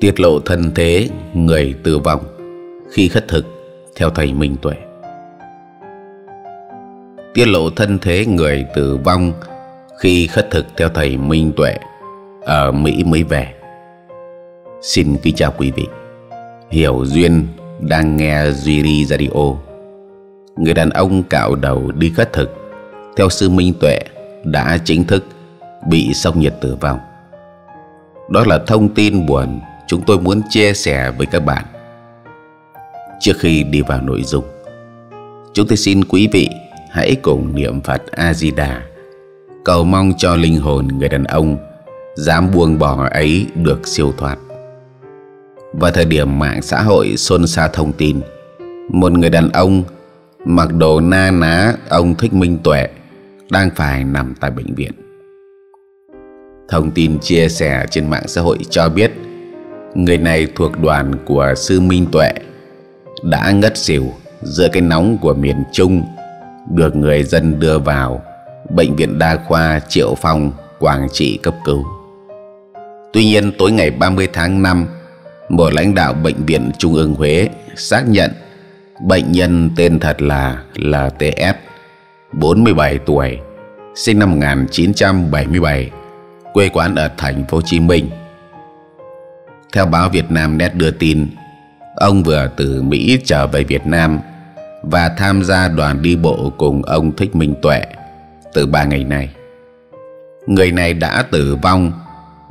tiết lộ thân thế người tử vong khi khất thực theo thầy Minh Tuệ. Tiết lộ thân thế người tử vong khi khất thực theo thầy Minh Tuệ ở Mỹ mới về. Xin kính chào quý vị. Hiểu duyên đang nghe Duy ri Radio. Người đàn ông cạo đầu đi khất thực theo sư Minh Tuệ đã chính thức bị sốc nhiệt tử vong. Đó là thông tin buồn chúng tôi muốn chia sẻ với các bạn. Trước khi đi vào nội dung, chúng tôi xin quý vị hãy cùng niệm Phật A Di Đà, cầu mong cho linh hồn người đàn ông dám buông bỏ ấy được siêu thoát. Vào thời điểm mạng xã hội xôn xao thông tin, một người đàn ông mặc đồ na ná ông Thích Minh Tuệ đang phải nằm tại bệnh viện. Thông tin chia sẻ trên mạng xã hội cho biết người này thuộc đoàn của sư Minh Tuệ, đã ngất xỉu giữa cái nóng của miền Trung, được người dân đưa vào bệnh viện đa khoa Triệu Phong, Quảng Trị cấp cứu. Tuy nhiên tối ngày 30 tháng 5, một lãnh đạo bệnh viện Trung ương Huế xác nhận bệnh nhân tên thật là là TS, 47 tuổi, sinh năm 1977, quê quán ở thành phố Hồ Chí Minh. Theo báo Việt Nam Net đưa tin, ông vừa từ Mỹ trở về Việt Nam và tham gia đoàn đi bộ cùng ông Thích Minh Tuệ từ ba ngày nay. Người này đã tử vong,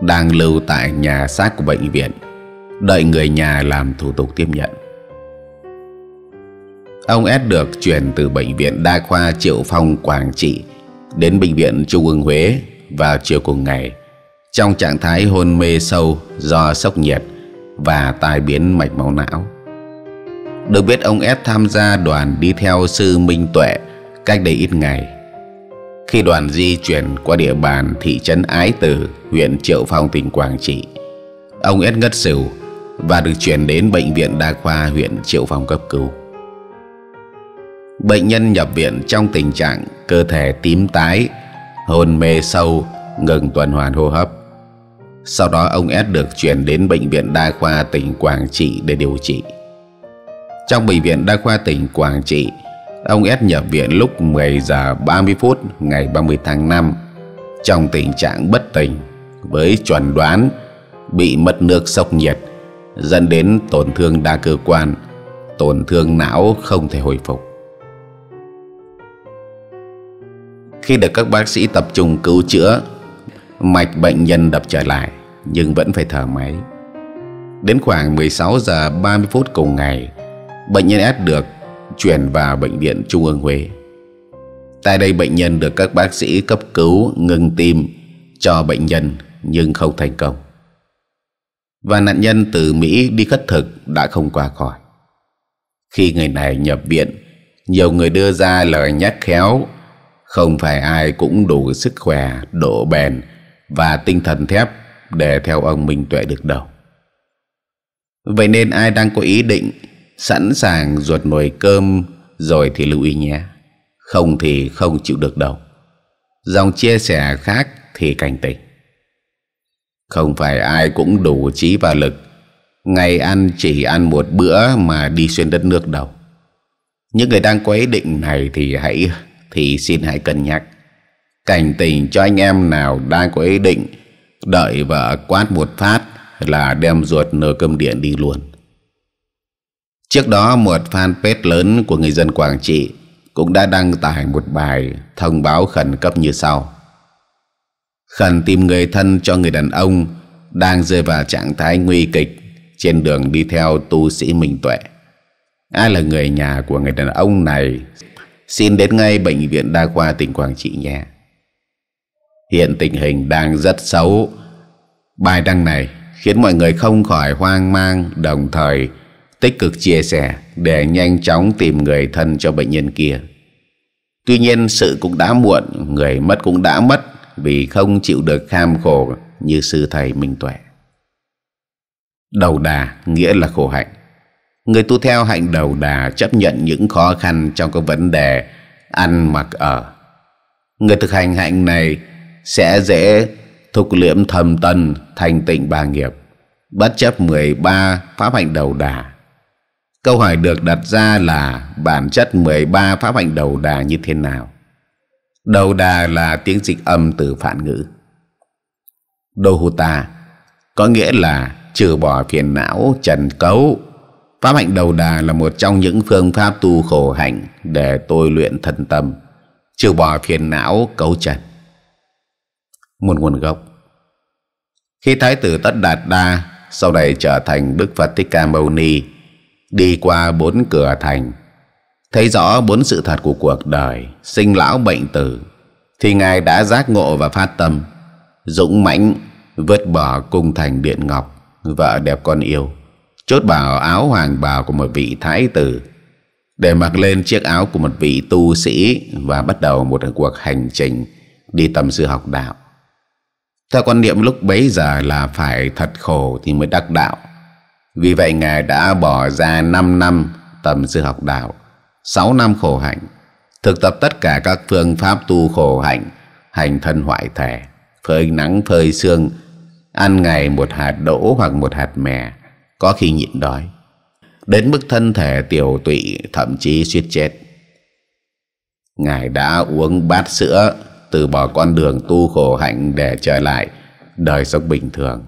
đang lưu tại nhà xác của bệnh viện, đợi người nhà làm thủ tục tiếp nhận. Ông S được chuyển từ Bệnh viện Đa khoa Triệu Phong Quảng Trị đến Bệnh viện Trung ương Huế vào chiều cùng ngày trong trạng thái hôn mê sâu do sốc nhiệt và tai biến mạch máu não. Được biết ông S tham gia đoàn đi theo sư Minh Tuệ cách đây ít ngày. Khi đoàn di chuyển qua địa bàn thị trấn Ái Tử, huyện Triệu Phong, tỉnh Quảng Trị, ông S ngất xỉu và được chuyển đến bệnh viện đa khoa huyện Triệu Phong cấp cứu. Bệnh nhân nhập viện trong tình trạng cơ thể tím tái, hôn mê sâu ngừng tuần hoàn hô hấp. Sau đó ông S được chuyển đến Bệnh viện Đa khoa tỉnh Quảng Trị để điều trị. Trong Bệnh viện Đa khoa tỉnh Quảng Trị, ông S nhập viện lúc 10 giờ 30 phút ngày 30 tháng 5 trong tình trạng bất tỉnh với chuẩn đoán bị mất nước sốc nhiệt dẫn đến tổn thương đa cơ quan, tổn thương não không thể hồi phục. Khi được các bác sĩ tập trung cứu chữa, mạch bệnh nhân đập trở lại nhưng vẫn phải thở máy. Đến khoảng 16 giờ 30 phút cùng ngày, bệnh nhân S được chuyển vào bệnh viện Trung ương Huế. Tại đây bệnh nhân được các bác sĩ cấp cứu ngừng tim cho bệnh nhân nhưng không thành công. Và nạn nhân từ Mỹ đi khất thực đã không qua khỏi. Khi người này nhập viện, nhiều người đưa ra lời nhắc khéo, không phải ai cũng đủ sức khỏe, độ bền và tinh thần thép để theo ông Minh Tuệ được đầu. Vậy nên ai đang có ý định sẵn sàng ruột nồi cơm rồi thì lưu ý nhé, không thì không chịu được đâu. Dòng chia sẻ khác thì cảnh tỉnh. Không phải ai cũng đủ trí và lực ngày ăn chỉ ăn một bữa mà đi xuyên đất nước đâu. Những người đang có ý định này thì hãy thì xin hãy cân nhắc cảnh tình cho anh em nào đang có ý định đợi vợ quát một phát là đem ruột nơ cơm điện đi luôn. Trước đó một fanpage lớn của người dân Quảng Trị cũng đã đăng tải một bài thông báo khẩn cấp như sau. Khẩn tìm người thân cho người đàn ông đang rơi vào trạng thái nguy kịch trên đường đi theo tu sĩ Minh Tuệ. Ai là người nhà của người đàn ông này xin đến ngay Bệnh viện Đa khoa tỉnh Quảng Trị nhé. Hiện tình hình đang rất xấu. Bài đăng này khiến mọi người không khỏi hoang mang đồng thời tích cực chia sẻ để nhanh chóng tìm người thân cho bệnh nhân kia. Tuy nhiên sự cũng đã muộn, người mất cũng đã mất vì không chịu được kham khổ như sư thầy Minh Tuệ. Đầu đà nghĩa là khổ hạnh. Người tu theo hạnh đầu đà chấp nhận những khó khăn trong các vấn đề ăn mặc ở. Người thực hành hạnh này sẽ dễ thục liễm thầm tần thành tịnh ba nghiệp bất chấp 13 pháp hạnh đầu đà câu hỏi được đặt ra là bản chất 13 pháp hạnh đầu đà như thế nào đầu đà là tiếng dịch âm từ phản ngữ Đô hô ta có nghĩa là trừ bỏ phiền não trần cấu pháp hạnh đầu đà là một trong những phương pháp tu khổ hạnh để tôi luyện thần tâm trừ bỏ phiền não cấu trần một nguồn gốc khi thái tử tất đạt đa sau này trở thành đức phật thích ca mâu ni đi qua bốn cửa thành thấy rõ bốn sự thật của cuộc đời sinh lão bệnh tử thì ngài đã giác ngộ và phát tâm dũng mãnh vứt bỏ cung thành điện ngọc vợ đẹp con yêu chốt bảo áo hoàng bào của một vị thái tử để mặc lên chiếc áo của một vị tu sĩ và bắt đầu một cuộc hành trình đi tâm sư học đạo theo quan niệm lúc bấy giờ là phải thật khổ thì mới đắc đạo. Vì vậy Ngài đã bỏ ra 5 năm tầm sư học đạo, 6 năm khổ hạnh, thực tập tất cả các phương pháp tu khổ hạnh, hành thân hoại thể, phơi nắng phơi xương, ăn ngày một hạt đỗ hoặc một hạt mè, có khi nhịn đói. Đến mức thân thể tiểu tụy thậm chí suýt chết. Ngài đã uống bát sữa từ bỏ con đường tu khổ hạnh để trở lại đời sống bình thường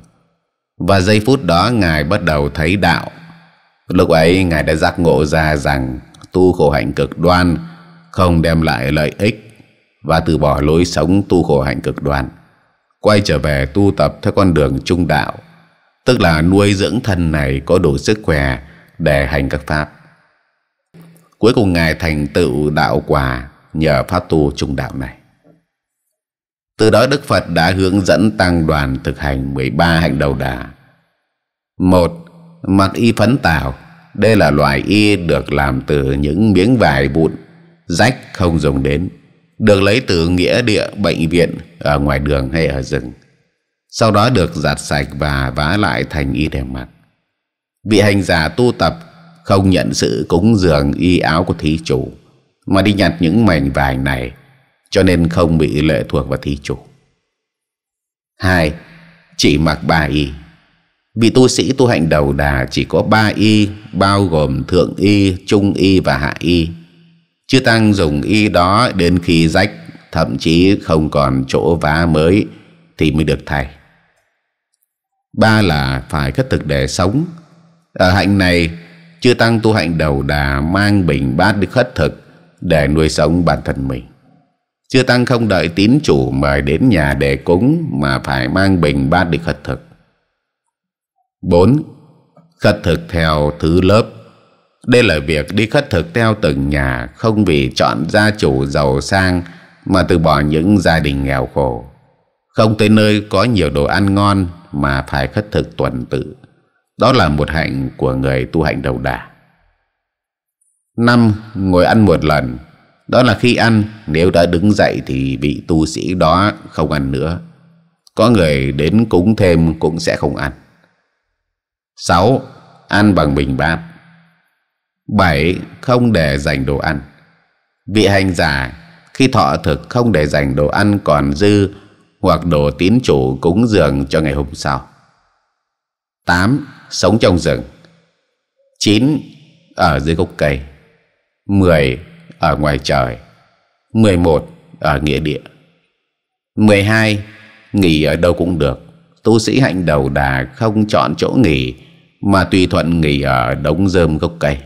và giây phút đó ngài bắt đầu thấy đạo lúc ấy ngài đã giác ngộ ra rằng tu khổ hạnh cực đoan không đem lại lợi ích và từ bỏ lối sống tu khổ hạnh cực đoan quay trở về tu tập theo con đường trung đạo tức là nuôi dưỡng thân này có đủ sức khỏe để hành các pháp cuối cùng ngài thành tựu đạo quả nhờ pháp tu trung đạo này từ đó Đức Phật đã hướng dẫn tăng đoàn thực hành 13 hạnh đầu đà. một Mặc y phấn tảo Đây là loại y được làm từ những miếng vải vụn, rách không dùng đến. Được lấy từ nghĩa địa bệnh viện ở ngoài đường hay ở rừng. Sau đó được giặt sạch và vá lại thành y để mặc. Vị hành giả tu tập không nhận sự cúng dường y áo của thí chủ mà đi nhặt những mảnh vải này cho nên không bị lệ thuộc vào thí chủ. Hai, chỉ mặc ba y. Vì tu sĩ tu hạnh đầu đà chỉ có ba y, bao gồm thượng y, trung y và hạ y. Chư Tăng dùng y đó đến khi rách, thậm chí không còn chỗ vá mới thì mới được thay. Ba là phải khất thực để sống. Ở hạnh này, chư Tăng tu hạnh đầu đà mang bình bát đi khất thực để nuôi sống bản thân mình chưa Tăng không đợi tín chủ mời đến nhà để cúng mà phải mang bình bát đi khất thực. 4. Khất thực theo thứ lớp Đây là việc đi khất thực theo từng nhà không vì chọn gia chủ giàu sang mà từ bỏ những gia đình nghèo khổ. Không tới nơi có nhiều đồ ăn ngon mà phải khất thực tuần tự. Đó là một hạnh của người tu hạnh đầu đà. năm Ngồi ăn một lần đó là khi ăn Nếu đã đứng dậy thì vị tu sĩ đó không ăn nữa Có người đến cúng thêm cũng sẽ không ăn 6. Ăn bằng bình bát 7. Không để dành đồ ăn Vị hành giả khi thọ thực không để dành đồ ăn còn dư hoặc đồ tín chủ cúng dường cho ngày hôm sau. 8. Sống trong rừng 9. Ở dưới gốc cây 10 ở ngoài trời 11 ở nghĩa địa 12 nghỉ ở đâu cũng được tu sĩ hạnh đầu đà không chọn chỗ nghỉ mà tùy thuận nghỉ ở đống rơm gốc cây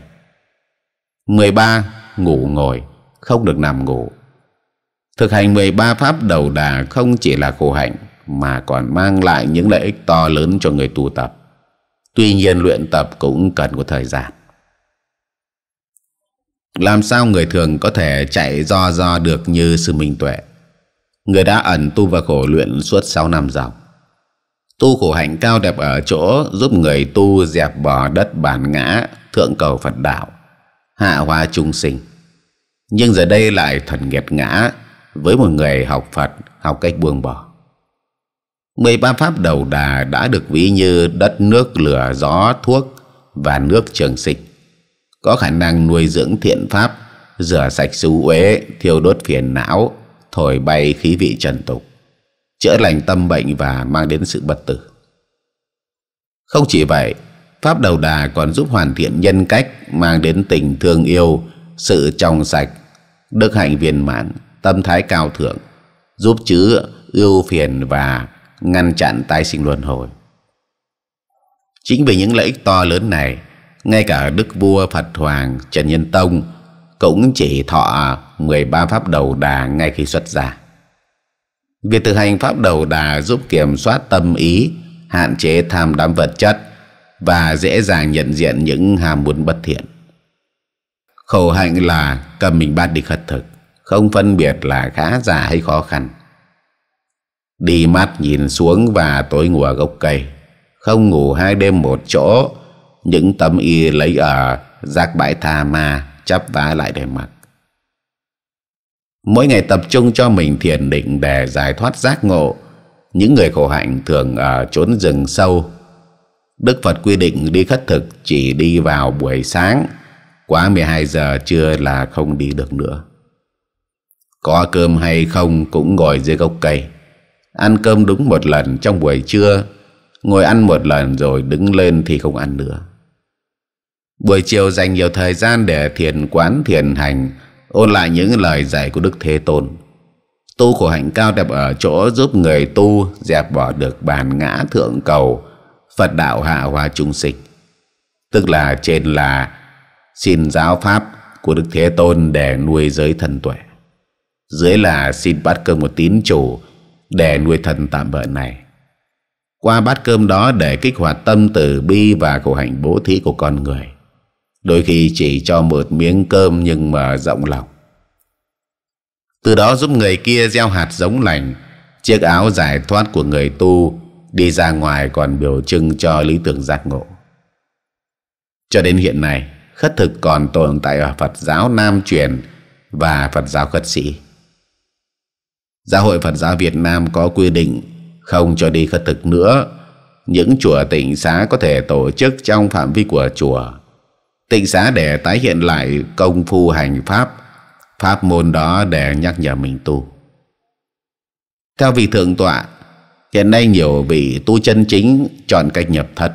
13 ngủ ngồi không được nằm ngủ thực hành 13 pháp đầu đà không chỉ là khổ hạnh mà còn mang lại những lợi ích to lớn cho người tu tập tuy nhiên luyện tập cũng cần có thời gian làm sao người thường có thể chạy do do được như sư Minh Tuệ Người đã ẩn tu và khổ luyện suốt sáu năm dọc Tu khổ hạnh cao đẹp ở chỗ giúp người tu dẹp bỏ đất bản ngã thượng cầu Phật đạo hạ hóa trung sinh Nhưng giờ đây lại thần nghiệt ngã với một người học Phật học cách buông bỏ mười ba pháp đầu đà đã được ví như đất nước lửa gió thuốc và nước trường sinh có khả năng nuôi dưỡng thiện pháp rửa sạch xú uế thiêu đốt phiền não thổi bay khí vị trần tục chữa lành tâm bệnh và mang đến sự bất tử không chỉ vậy pháp đầu đà còn giúp hoàn thiện nhân cách mang đến tình thương yêu sự trong sạch đức hạnh viên mãn tâm thái cao thượng giúp chữa ưu phiền và ngăn chặn tái sinh luân hồi chính vì những lợi ích to lớn này ngay cả đức vua Phật Hoàng Trần Nhân Tông cũng chỉ thọ 13 pháp đầu đà ngay khi xuất gia. Việc thực hành pháp đầu đà giúp kiểm soát tâm ý, hạn chế tham đắm vật chất và dễ dàng nhận diện những ham muốn bất thiện. Khẩu hạnh là cầm mình bát đi khất thực, không phân biệt là khá giả hay khó khăn. Đi mắt nhìn xuống và tối ngủ ở gốc cây, không ngủ hai đêm một chỗ những tấm y lấy ở rác bãi tha ma chắp vá lại để mặc mỗi ngày tập trung cho mình thiền định để giải thoát giác ngộ những người khổ hạnh thường ở chốn rừng sâu Đức Phật quy định đi khất thực chỉ đi vào buổi sáng quá 12 giờ trưa là không đi được nữa có cơm hay không cũng ngồi dưới gốc cây ăn cơm đúng một lần trong buổi trưa ngồi ăn một lần rồi đứng lên thì không ăn nữa Buổi chiều dành nhiều thời gian để thiền quán thiền hành, ôn lại những lời dạy của Đức Thế Tôn. Tu của hạnh cao đẹp ở chỗ giúp người tu dẹp bỏ được bản ngã thượng cầu, Phật đạo hạ hòa trung sinh. Tức là trên là xin giáo pháp của Đức Thế Tôn để nuôi giới thần tuệ. Dưới là xin bát cơm của tín chủ để nuôi thần tạm bợ này. Qua bát cơm đó để kích hoạt tâm từ bi và khổ hạnh bố thí của con người. Đôi khi chỉ cho một miếng cơm nhưng mà rộng lòng. Từ đó giúp người kia gieo hạt giống lành, chiếc áo giải thoát của người tu đi ra ngoài còn biểu trưng cho lý tưởng giác ngộ. Cho đến hiện nay, khất thực còn tồn tại ở Phật giáo Nam truyền và Phật giáo khất sĩ. Giáo hội Phật giáo Việt Nam có quy định không cho đi khất thực nữa. Những chùa tỉnh xá có thể tổ chức trong phạm vi của chùa tịnh xá để tái hiện lại công phu hành pháp pháp môn đó để nhắc nhở mình tu theo vị thượng tọa hiện nay nhiều vị tu chân chính chọn cách nhập thất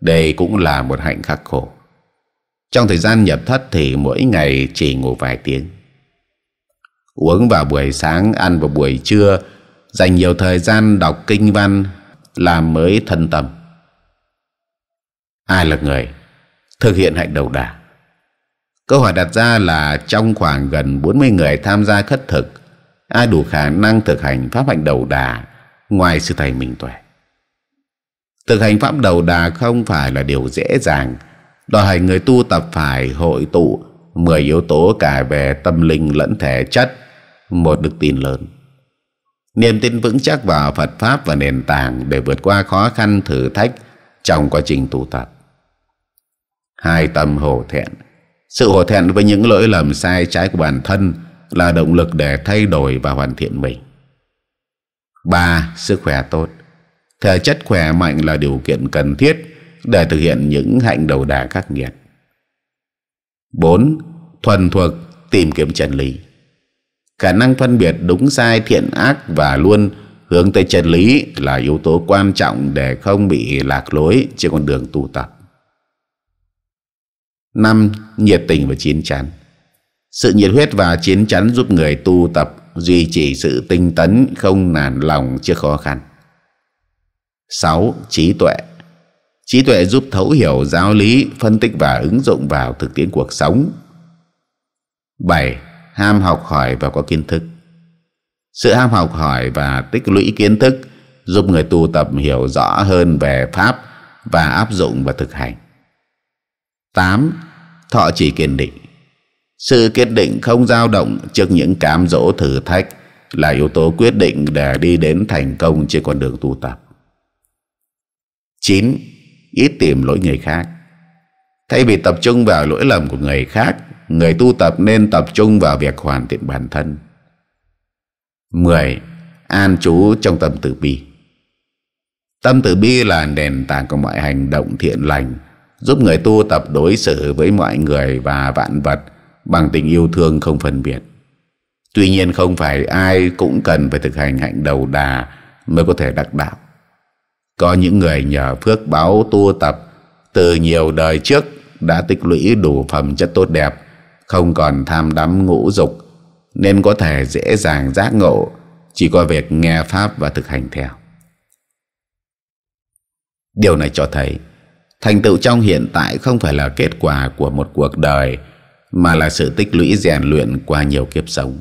đây cũng là một hạnh khắc khổ trong thời gian nhập thất thì mỗi ngày chỉ ngủ vài tiếng uống vào buổi sáng ăn vào buổi trưa dành nhiều thời gian đọc kinh văn làm mới thân tâm ai là người thực hiện hạnh đầu đà. Câu hỏi đặt ra là trong khoảng gần 40 người tham gia khất thực, ai đủ khả năng thực hành pháp hạnh đầu đà ngoài sư thầy Minh tuệ? Thực hành pháp đầu đà không phải là điều dễ dàng, đòi hỏi người tu tập phải hội tụ 10 yếu tố cả về tâm linh lẫn thể chất, một đức tin lớn. Niềm tin vững chắc vào Phật Pháp và nền tảng để vượt qua khó khăn thử thách trong quá trình tu tập hai tâm hổ thẹn sự hổ thẹn với những lỗi lầm sai trái của bản thân là động lực để thay đổi và hoàn thiện mình ba sức khỏe tốt thể chất khỏe mạnh là điều kiện cần thiết để thực hiện những hạnh đầu đà khắc nghiệt bốn thuần thuộc tìm kiếm chân lý khả năng phân biệt đúng sai thiện ác và luôn hướng tới chân lý là yếu tố quan trọng để không bị lạc lối trên con đường tu tập 5. Nhiệt tình và chiến chắn Sự nhiệt huyết và chiến chắn giúp người tu tập duy trì sự tinh tấn không nản lòng trước khó khăn. 6. Trí tuệ Trí tuệ giúp thấu hiểu giáo lý, phân tích và ứng dụng vào thực tiễn cuộc sống. 7. Ham học hỏi và có kiến thức Sự ham học hỏi và tích lũy kiến thức giúp người tu tập hiểu rõ hơn về Pháp và áp dụng và thực hành. 8. Thọ chỉ kiên định Sự kiên định không dao động trước những cám dỗ thử thách là yếu tố quyết định để đi đến thành công trên con đường tu tập. 9. Ít tìm lỗi người khác Thay vì tập trung vào lỗi lầm của người khác, người tu tập nên tập trung vào việc hoàn thiện bản thân. 10. An trú trong tâm từ bi Tâm từ bi là nền tảng của mọi hành động thiện lành giúp người tu tập đối xử với mọi người và vạn vật bằng tình yêu thương không phân biệt. Tuy nhiên không phải ai cũng cần phải thực hành hạnh đầu đà mới có thể đắc đạo. Có những người nhờ phước báo tu tập từ nhiều đời trước đã tích lũy đủ phẩm chất tốt đẹp, không còn tham đắm ngũ dục nên có thể dễ dàng giác ngộ chỉ qua việc nghe pháp và thực hành theo. Điều này cho thấy Thành tựu trong hiện tại không phải là kết quả của một cuộc đời mà là sự tích lũy rèn luyện qua nhiều kiếp sống.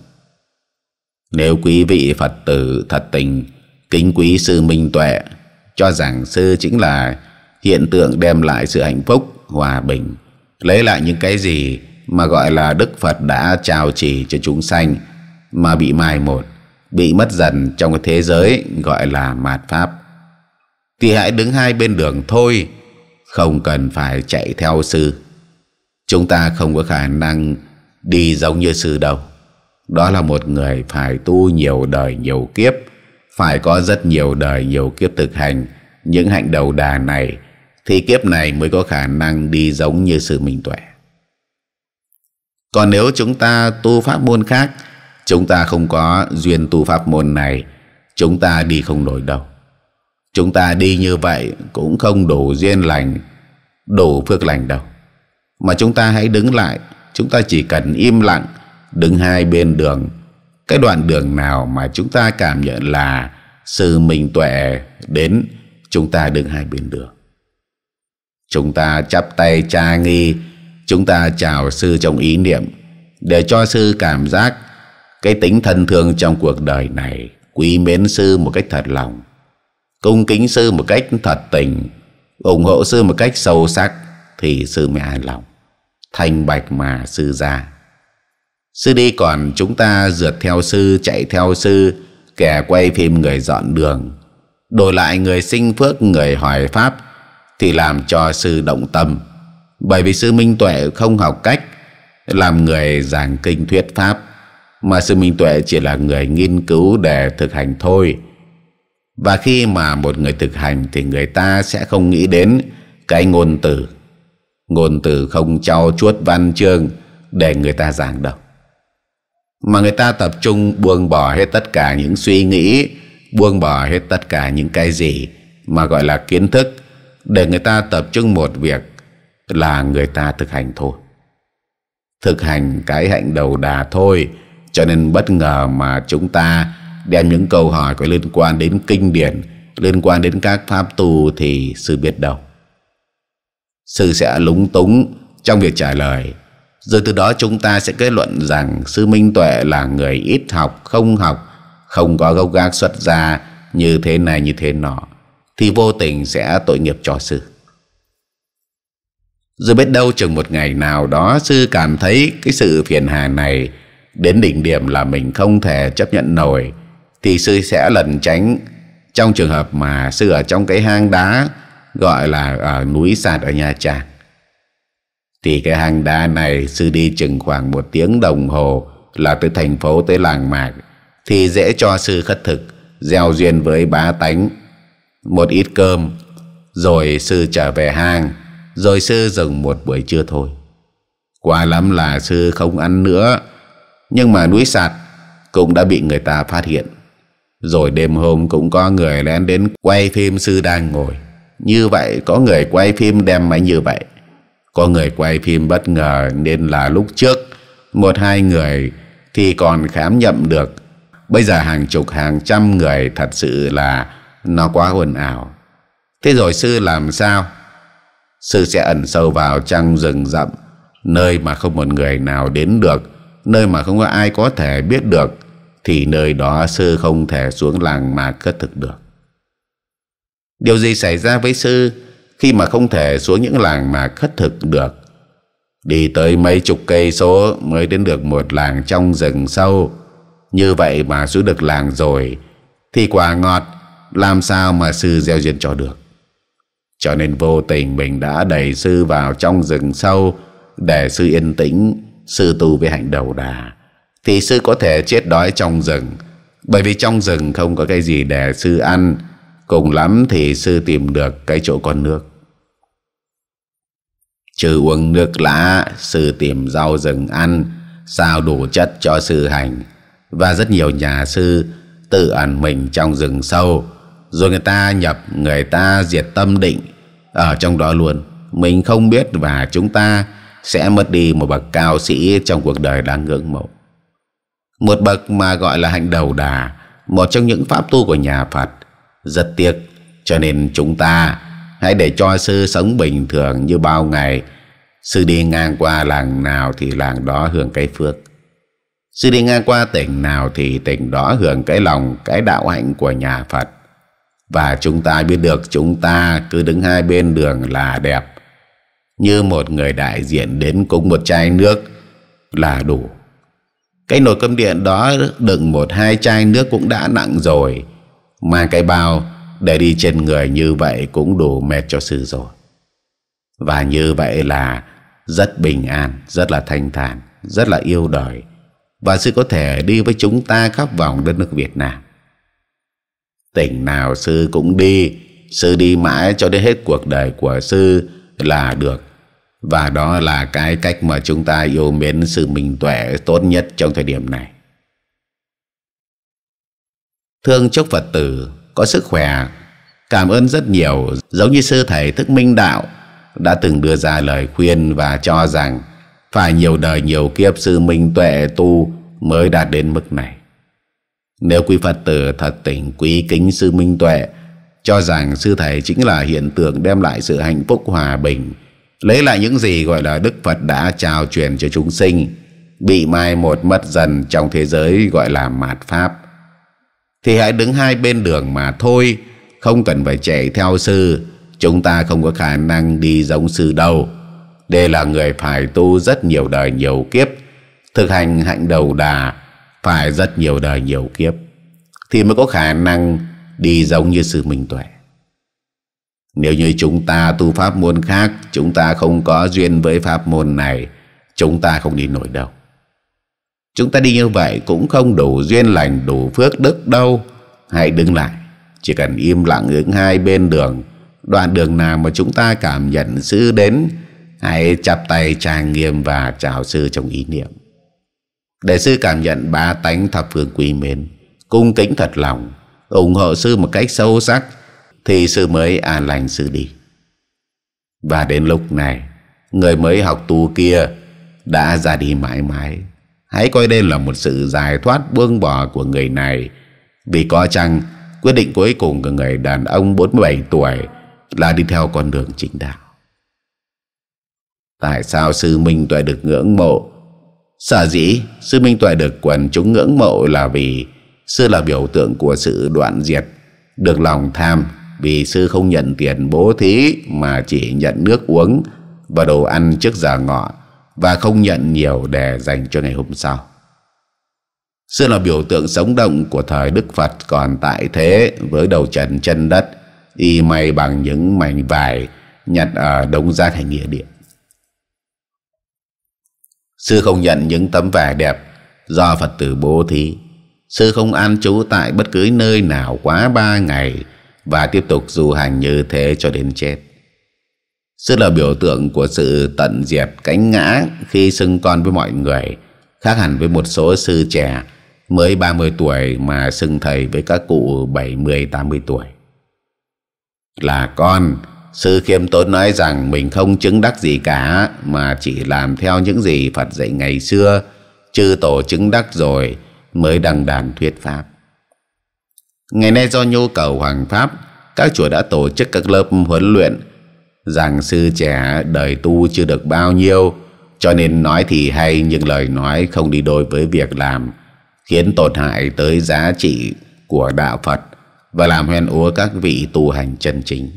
Nếu quý vị Phật tử thật tình kính quý sư Minh Tuệ cho rằng sư chính là hiện tượng đem lại sự hạnh phúc, hòa bình, lấy lại những cái gì mà gọi là Đức Phật đã trao chỉ cho chúng sanh mà bị mai một, bị mất dần trong cái thế giới gọi là mạt pháp. Thì hãy đứng hai bên đường thôi, không cần phải chạy theo sư. Chúng ta không có khả năng đi giống như sư đâu. Đó là một người phải tu nhiều đời nhiều kiếp, phải có rất nhiều đời nhiều kiếp thực hành những hạnh đầu đà này thì kiếp này mới có khả năng đi giống như sự minh tuệ. Còn nếu chúng ta tu pháp môn khác, chúng ta không có duyên tu pháp môn này, chúng ta đi không nổi đâu. Chúng ta đi như vậy cũng không đủ duyên lành, đủ phước lành đâu. Mà chúng ta hãy đứng lại, chúng ta chỉ cần im lặng, đứng hai bên đường. Cái đoạn đường nào mà chúng ta cảm nhận là sự mình tuệ đến chúng ta đứng hai bên đường. Chúng ta chắp tay cha nghi, chúng ta chào sư trong ý niệm để cho sư cảm giác cái tính thân thường trong cuộc đời này quý mến sư một cách thật lòng cung kính sư một cách thật tình, ủng hộ sư một cách sâu sắc thì sư mới hài lòng, thành bạch mà sư ra. Sư đi còn chúng ta rượt theo sư, chạy theo sư, kẻ quay phim người dọn đường, đổi lại người sinh phước người hoài pháp thì làm cho sư động tâm. Bởi vì sư Minh Tuệ không học cách làm người giảng kinh thuyết pháp, mà sư Minh Tuệ chỉ là người nghiên cứu để thực hành thôi và khi mà một người thực hành thì người ta sẽ không nghĩ đến cái ngôn từ ngôn từ không trao chuốt văn chương để người ta giảng đọc mà người ta tập trung buông bỏ hết tất cả những suy nghĩ buông bỏ hết tất cả những cái gì mà gọi là kiến thức để người ta tập trung một việc là người ta thực hành thôi thực hành cái hạnh đầu đà thôi cho nên bất ngờ mà chúng ta đem những câu hỏi có liên quan đến kinh điển, liên quan đến các pháp tu thì sư biết đâu. Sư sẽ lúng túng trong việc trả lời. Rồi từ đó chúng ta sẽ kết luận rằng sư Minh Tuệ là người ít học, không học, không có gốc gác xuất gia như thế này như thế nọ, thì vô tình sẽ tội nghiệp cho sư. Rồi biết đâu chừng một ngày nào đó sư cảm thấy cái sự phiền hà này đến đỉnh điểm là mình không thể chấp nhận nổi thì sư sẽ lẩn tránh trong trường hợp mà sư ở trong cái hang đá gọi là ở núi sạt ở Nha Trang thì cái hang đá này sư đi chừng khoảng một tiếng đồng hồ là từ thành phố tới làng mạc thì dễ cho sư khất thực gieo duyên với bá tánh một ít cơm rồi sư trở về hang rồi sư dừng một buổi trưa thôi quá lắm là sư không ăn nữa nhưng mà núi sạt cũng đã bị người ta phát hiện rồi đêm hôm cũng có người lén đến quay phim sư đang ngồi. Như vậy có người quay phim đem máy như vậy. Có người quay phim bất ngờ nên là lúc trước một hai người thì còn khám nhậm được. Bây giờ hàng chục hàng trăm người thật sự là nó quá hồn ảo. Thế rồi sư làm sao? Sư sẽ ẩn sâu vào trong rừng rậm, nơi mà không một người nào đến được, nơi mà không có ai có thể biết được thì nơi đó sư không thể xuống làng mà cất thực được. Điều gì xảy ra với sư khi mà không thể xuống những làng mà khất thực được? Đi tới mấy chục cây số mới đến được một làng trong rừng sâu. Như vậy mà xuống được làng rồi thì quả ngọt làm sao mà sư gieo duyên cho được. Cho nên vô tình mình đã đẩy sư vào trong rừng sâu để sư yên tĩnh, sư tu với hạnh đầu đà thì sư có thể chết đói trong rừng bởi vì trong rừng không có cái gì để sư ăn cùng lắm thì sư tìm được cái chỗ con nước trừ uống nước lá sư tìm rau rừng ăn sao đủ chất cho sư hành và rất nhiều nhà sư tự ẩn mình trong rừng sâu rồi người ta nhập người ta diệt tâm định ở trong đó luôn mình không biết và chúng ta sẽ mất đi một bậc cao sĩ trong cuộc đời đáng ngưỡng mộ một bậc mà gọi là hạnh đầu đà một trong những pháp tu của nhà Phật rất tiếc cho nên chúng ta hãy để cho sư sống bình thường như bao ngày sư đi ngang qua làng nào thì làng đó hưởng cái phước sư đi ngang qua tỉnh nào thì tỉnh đó hưởng cái lòng cái đạo hạnh của nhà Phật và chúng ta biết được chúng ta cứ đứng hai bên đường là đẹp như một người đại diện đến cúng một chai nước là đủ cái nồi cơm điện đó đựng một hai chai nước cũng đã nặng rồi. Mà cái bao để đi trên người như vậy cũng đủ mệt cho sư rồi. Và như vậy là rất bình an, rất là thanh thản, rất là yêu đời. Và sư có thể đi với chúng ta khắp vòng đất nước Việt Nam. Tỉnh nào sư cũng đi, sư đi mãi cho đến hết cuộc đời của sư là được và đó là cái cách mà chúng ta yêu mến sự minh tuệ tốt nhất trong thời điểm này thương chúc phật tử có sức khỏe cảm ơn rất nhiều giống như sư thầy thức minh đạo đã từng đưa ra lời khuyên và cho rằng phải nhiều đời nhiều kiếp sư minh tuệ tu mới đạt đến mức này nếu quý phật tử thật tình quý kính sư minh tuệ cho rằng sư thầy chính là hiện tượng đem lại sự hạnh phúc hòa bình lấy lại những gì gọi là Đức Phật đã trao truyền cho chúng sinh bị mai một mất dần trong thế giới gọi là mạt pháp thì hãy đứng hai bên đường mà thôi không cần phải chạy theo sư chúng ta không có khả năng đi giống sư đâu đây là người phải tu rất nhiều đời nhiều kiếp thực hành hạnh đầu đà phải rất nhiều đời nhiều kiếp thì mới có khả năng đi giống như sư Minh Tuệ nếu như chúng ta tu pháp môn khác, chúng ta không có duyên với pháp môn này, chúng ta không đi nổi đâu. Chúng ta đi như vậy cũng không đủ duyên lành, đủ phước đức đâu. Hãy đứng lại, chỉ cần im lặng ứng hai bên đường, đoạn đường nào mà chúng ta cảm nhận sư đến, hãy chắp tay trang nghiêm và chào sư trong ý niệm. Để sư cảm nhận ba tánh thập phương quý mến, cung kính thật lòng, ủng hộ sư một cách sâu sắc, thì sư mới an lành sư đi và đến lúc này người mới học tu kia đã ra đi mãi mãi hãy coi đây là một sự giải thoát buông bỏ của người này vì có chăng quyết định cuối cùng của người đàn ông 47 tuổi là đi theo con đường chính đạo tại sao sư minh tuệ được ngưỡng mộ sở dĩ sư minh tuệ được quần chúng ngưỡng mộ là vì sư là biểu tượng của sự đoạn diệt được lòng tham vì sư không nhận tiền bố thí mà chỉ nhận nước uống và đồ ăn trước giờ ngọ và không nhận nhiều để dành cho ngày hôm sau. Sư là biểu tượng sống động của thời Đức Phật còn tại thế với đầu trần chân đất y may bằng những mảnh vải nhặt ở đống rác hay nghĩa địa. Sư không nhận những tấm vải đẹp do Phật tử bố thí. Sư không ăn trú tại bất cứ nơi nào quá ba ngày và tiếp tục du hành như thế cho đến chết. Sức là biểu tượng của sự tận diệt cánh ngã khi xưng con với mọi người, khác hẳn với một số sư trẻ mới 30 tuổi mà xưng thầy với các cụ 70-80 tuổi. Là con, sư khiêm tốn nói rằng mình không chứng đắc gì cả mà chỉ làm theo những gì Phật dạy ngày xưa, chư tổ chứng đắc rồi mới đăng đàn thuyết pháp. Ngày nay do nhu cầu hoàng pháp, các chùa đã tổ chức các lớp huấn luyện. Giảng sư trẻ đời tu chưa được bao nhiêu, cho nên nói thì hay nhưng lời nói không đi đôi với việc làm, khiến tổn hại tới giá trị của đạo Phật và làm hoen úa các vị tu hành chân chính.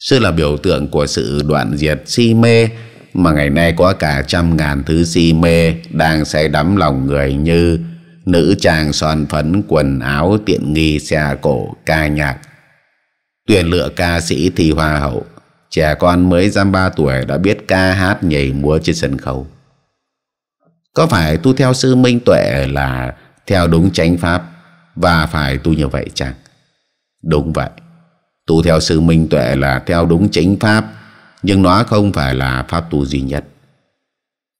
Sư là biểu tượng của sự đoạn diệt si mê mà ngày nay có cả trăm ngàn thứ si mê đang say đắm lòng người như Nữ chàng soàn phấn quần áo tiện nghi xe cổ ca nhạc Tuyển lựa ca sĩ thi hoa hậu Trẻ con mới giam ba tuổi đã biết ca hát nhảy múa trên sân khấu Có phải tu theo sư Minh Tuệ là theo đúng chánh pháp Và phải tu như vậy chẳng Đúng vậy Tu theo sư Minh Tuệ là theo đúng chánh pháp Nhưng nó không phải là pháp tu duy nhất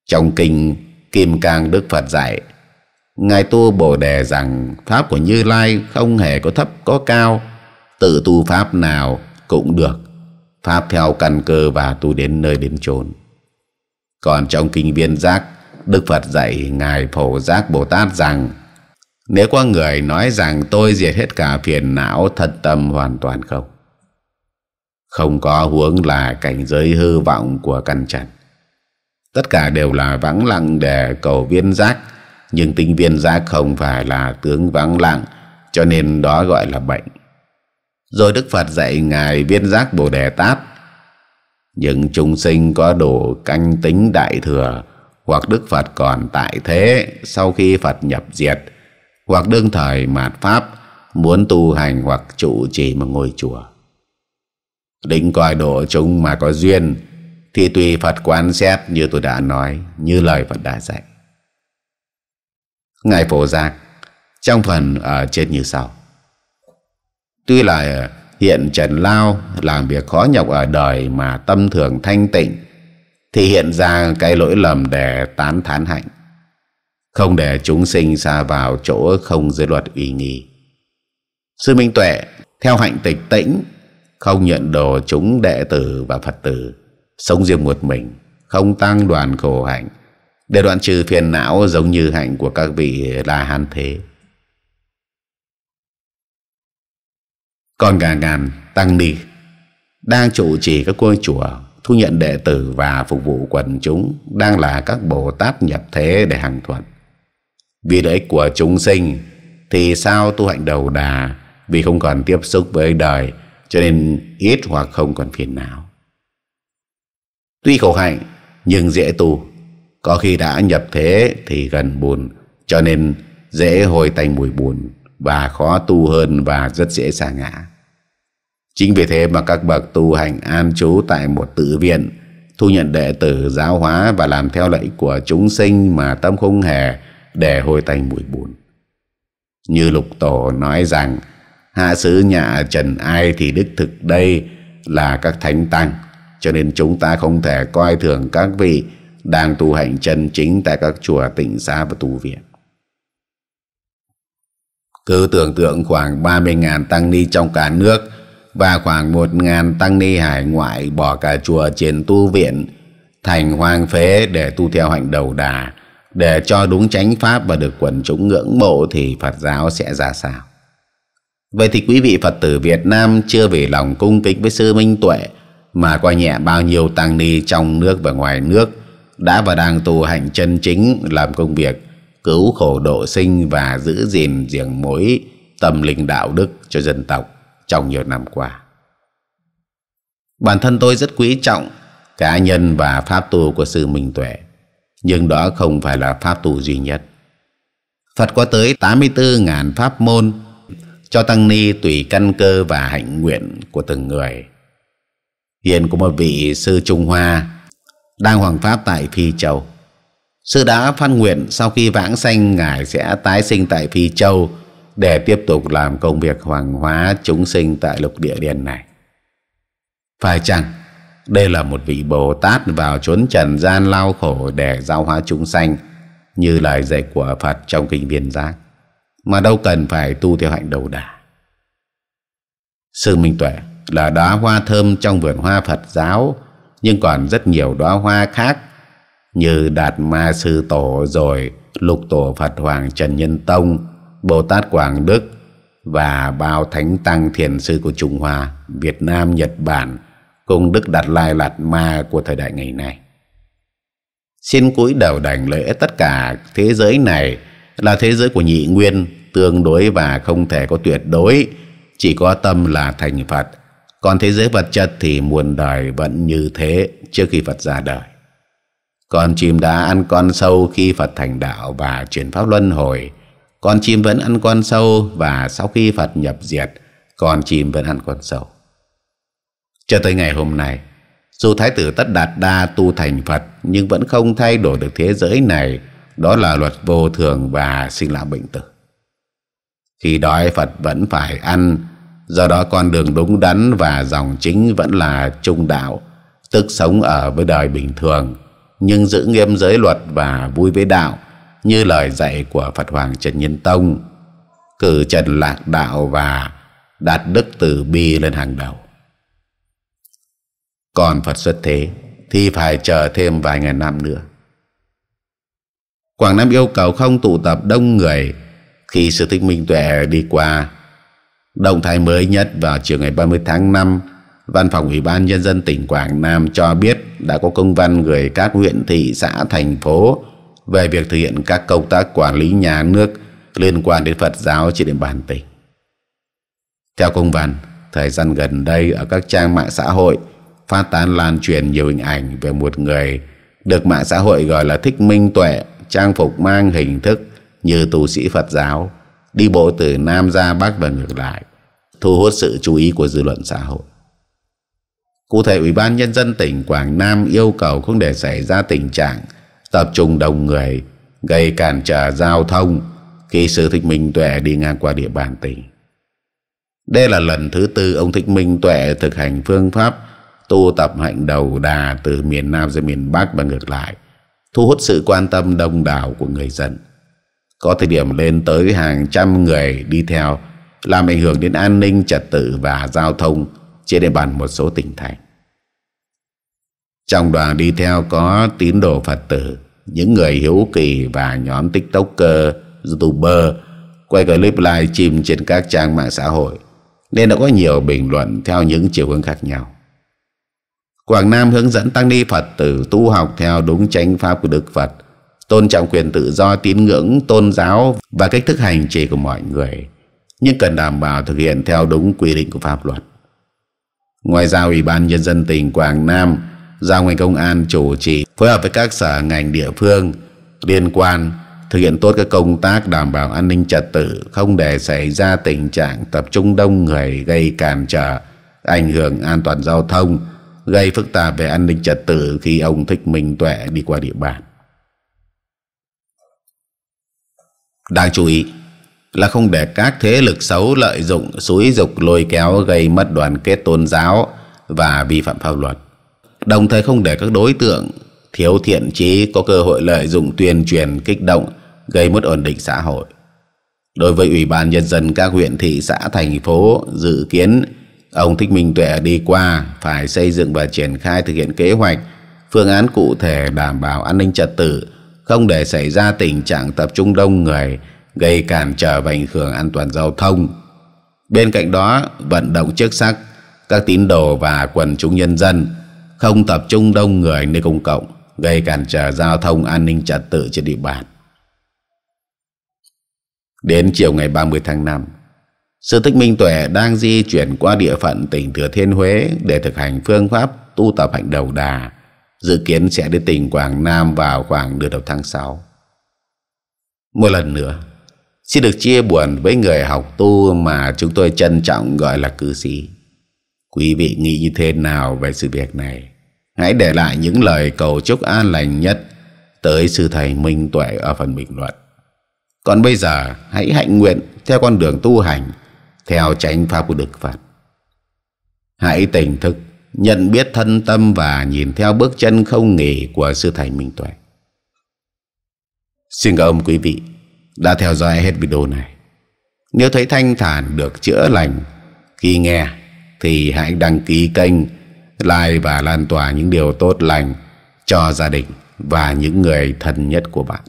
Trong kinh Kim Cang Đức Phật dạy Ngài tu Bồ Đề rằng Pháp của Như Lai không hề có thấp có cao Tự tu Pháp nào cũng được Pháp theo căn cơ và tu đến nơi đến chốn Còn trong kinh viên giác Đức Phật dạy Ngài Phổ Giác Bồ Tát rằng Nếu có người nói rằng tôi diệt hết cả phiền não Thật tâm hoàn toàn không Không có huống là cảnh giới hư vọng của căn trần Tất cả đều là vắng lặng để cầu viên giác nhưng tinh viên giác không phải là tướng vắng lặng cho nên đó gọi là bệnh rồi đức phật dạy ngài viên giác bồ đề tát những chúng sinh có đủ canh tính đại thừa hoặc đức phật còn tại thế sau khi phật nhập diệt hoặc đương thời mạt pháp muốn tu hành hoặc trụ trì một ngôi chùa định coi độ chúng mà có duyên thì tùy phật quán xét như tôi đã nói như lời phật đã dạy Ngài phổ giác trong phần ở ờ, trên như sau. Tuy là hiện Trần Lao làm việc khó nhọc ở đời mà tâm thường thanh tịnh thì hiện ra cái lỗi lầm để tán thán hạnh không để chúng sinh xa vào chỗ không giới luật ủy nghi. Sư Minh Tuệ theo hạnh tịch tĩnh không nhận đồ chúng đệ tử và Phật tử sống riêng một mình không tăng đoàn khổ hạnh để đoạn trừ phiền não giống như hạnh của các vị la hán thế còn gà ngàn tăng ni đang trụ trì các ngôi chùa thu nhận đệ tử và phục vụ quần chúng đang là các bồ tát nhập thế để hàng thuận vì lợi ích của chúng sinh thì sao tu hạnh đầu đà vì không còn tiếp xúc với đời cho nên ít hoặc không còn phiền não tuy khổ hạnh nhưng dễ tu có khi đã nhập thế thì gần buồn Cho nên dễ hồi tanh mùi buồn Và khó tu hơn và rất dễ xả ngã Chính vì thế mà các bậc tu hành an trú tại một tự viện Thu nhận đệ tử giáo hóa và làm theo lệnh của chúng sinh mà tâm không hề để hồi tanh mùi buồn Như lục tổ nói rằng Hạ sứ nhà Trần Ai thì đức thực đây là các thánh tăng Cho nên chúng ta không thể coi thường các vị đang tu hành chân chính tại các chùa tỉnh xa và tu viện. Cứ tưởng tượng khoảng 30.000 tăng ni trong cả nước và khoảng 1.000 tăng ni hải ngoại bỏ cả chùa trên tu viện thành hoang phế để tu theo hạnh đầu đà để cho đúng chánh pháp và được quần chúng ngưỡng mộ thì Phật giáo sẽ ra sao? Vậy thì quý vị Phật tử Việt Nam chưa về lòng cung kính với sư Minh Tuệ mà coi nhẹ bao nhiêu tăng ni trong nước và ngoài nước đã và đang tu hành chân chính làm công việc cứu khổ độ sinh và giữ gìn giềng mối tâm linh đạo đức cho dân tộc trong nhiều năm qua. Bản thân tôi rất quý trọng cá nhân và pháp tu của sư Minh Tuệ, nhưng đó không phải là pháp tu duy nhất. Phật có tới 84.000 pháp môn cho tăng ni tùy căn cơ và hạnh nguyện của từng người. Hiền có một vị sư Trung Hoa đang hoàng pháp tại Phi Châu. Sư đã phát nguyện sau khi vãng sanh Ngài sẽ tái sinh tại Phi Châu để tiếp tục làm công việc hoàng hóa chúng sinh tại lục địa đen này. Phải chăng đây là một vị Bồ Tát vào chốn trần gian lao khổ để giao hóa chúng sanh như lời dạy của Phật trong Kinh Viên Giác mà đâu cần phải tu theo hạnh đầu đà. Sư Minh Tuệ là đóa hoa thơm trong vườn hoa Phật giáo nhưng còn rất nhiều đóa hoa khác như Đạt Ma Sư Tổ rồi Lục Tổ Phật Hoàng Trần Nhân Tông, Bồ Tát Quảng Đức và bao thánh tăng thiền sư của Trung Hoa, Việt Nam, Nhật Bản cùng Đức Đạt Lai Lạt Ma của thời đại ngày nay. Xin cúi đầu đảnh lễ tất cả thế giới này là thế giới của nhị nguyên, tương đối và không thể có tuyệt đối, chỉ có tâm là thành Phật còn thế giới vật chất thì muôn đời vẫn như thế trước khi Phật ra đời. Con chim đã ăn con sâu khi Phật thành đạo và chuyển pháp luân hồi. Con chim vẫn ăn con sâu và sau khi Phật nhập diệt, con chim vẫn ăn con sâu. Cho tới ngày hôm nay, dù Thái tử Tất Đạt Đa tu thành Phật nhưng vẫn không thay đổi được thế giới này, đó là luật vô thường và sinh lão bệnh tử. Khi đói Phật vẫn phải ăn, do đó con đường đúng đắn và dòng chính vẫn là trung đạo tức sống ở với đời bình thường nhưng giữ nghiêm giới luật và vui với đạo như lời dạy của Phật Hoàng Trần Nhân Tông cử trần lạc đạo và đạt đức từ bi lên hàng đầu còn Phật xuất thế thì phải chờ thêm vài ngàn năm nữa Quảng Nam yêu cầu không tụ tập đông người khi Sư Thích Minh Tuệ đi qua Động thái mới nhất vào chiều ngày 30 tháng 5, Văn phòng Ủy ban Nhân dân tỉnh Quảng Nam cho biết đã có công văn gửi các huyện thị xã thành phố về việc thực hiện các công tác quản lý nhà nước liên quan đến Phật giáo trên địa bàn tỉnh. Theo công văn, thời gian gần đây ở các trang mạng xã hội phát tán lan truyền nhiều hình ảnh về một người được mạng xã hội gọi là thích minh tuệ trang phục mang hình thức như tù sĩ Phật giáo đi bộ từ Nam ra Bắc và ngược lại, thu hút sự chú ý của dư luận xã hội. Cụ thể, Ủy ban Nhân dân tỉnh Quảng Nam yêu cầu không để xảy ra tình trạng tập trung đông người gây cản trở giao thông khi sự Thích Minh Tuệ đi ngang qua địa bàn tỉnh. Đây là lần thứ tư ông Thích Minh Tuệ thực hành phương pháp tu tập hạnh đầu đà từ miền Nam ra miền Bắc và ngược lại, thu hút sự quan tâm đông đảo của người dân. Có thời điểm lên tới hàng trăm người đi theo làm ảnh hưởng đến an ninh trật tự và giao thông trên địa bàn một số tỉnh thành. Trong đoàn đi theo có tín đồ Phật tử, những người hiếu kỳ và nhóm tiktoker, youtuber quay clip live stream trên các trang mạng xã hội nên đã có nhiều bình luận theo những chiều hướng khác nhau. Quảng Nam hướng dẫn tăng ni Phật tử tu học theo đúng chánh pháp của Đức Phật tôn trọng quyền tự do tín ngưỡng tôn giáo và cách thức hành trì của mọi người nhưng cần đảm bảo thực hiện theo đúng quy định của pháp luật ngoài ra ủy ban nhân dân tỉnh quảng nam giao ngành công an chủ trì phối hợp với các sở ngành địa phương liên quan thực hiện tốt các công tác đảm bảo an ninh trật tự không để xảy ra tình trạng tập trung đông người gây cản trở ảnh hưởng an toàn giao thông gây phức tạp về an ninh trật tự khi ông thích minh tuệ đi qua địa bàn Đáng chú ý là không để các thế lực xấu lợi dụng suối dục lôi kéo gây mất đoàn kết tôn giáo và vi phạm pháp luật. Đồng thời không để các đối tượng thiếu thiện trí có cơ hội lợi dụng tuyên truyền kích động gây mất ổn định xã hội. Đối với Ủy ban Nhân dân các huyện thị xã thành phố dự kiến ông Thích Minh Tuệ đi qua phải xây dựng và triển khai thực hiện kế hoạch phương án cụ thể đảm bảo an ninh trật tự không để xảy ra tình trạng tập trung đông người gây cản trở và ảnh hưởng an toàn giao thông. Bên cạnh đó, vận động chức sắc, các tín đồ và quần chúng nhân dân không tập trung đông người nơi công cộng, gây cản trở giao thông an ninh trật tự trên địa bàn. Đến chiều ngày 30 tháng 5, Sư Thích Minh Tuệ đang di chuyển qua địa phận tỉnh Thừa Thiên Huế để thực hành phương pháp tu tập hạnh đầu đà, dự kiến sẽ đến tỉnh Quảng Nam vào khoảng nửa đầu tháng 6. Một lần nữa, xin được chia buồn với người học tu mà chúng tôi trân trọng gọi là cư sĩ. Quý vị nghĩ như thế nào về sự việc này? Hãy để lại những lời cầu chúc an lành nhất tới sư thầy Minh Tuệ ở phần bình luận. Còn bây giờ, hãy hạnh nguyện theo con đường tu hành, theo tránh pháp của Đức Phật. Hãy tỉnh thức nhận biết thân tâm và nhìn theo bước chân không nghỉ của sư thầy Minh Tuệ. Xin cảm ơn quý vị đã theo dõi hết video này. Nếu thấy thanh thản được chữa lành khi nghe thì hãy đăng ký kênh, like và lan tỏa những điều tốt lành cho gia đình và những người thân nhất của bạn.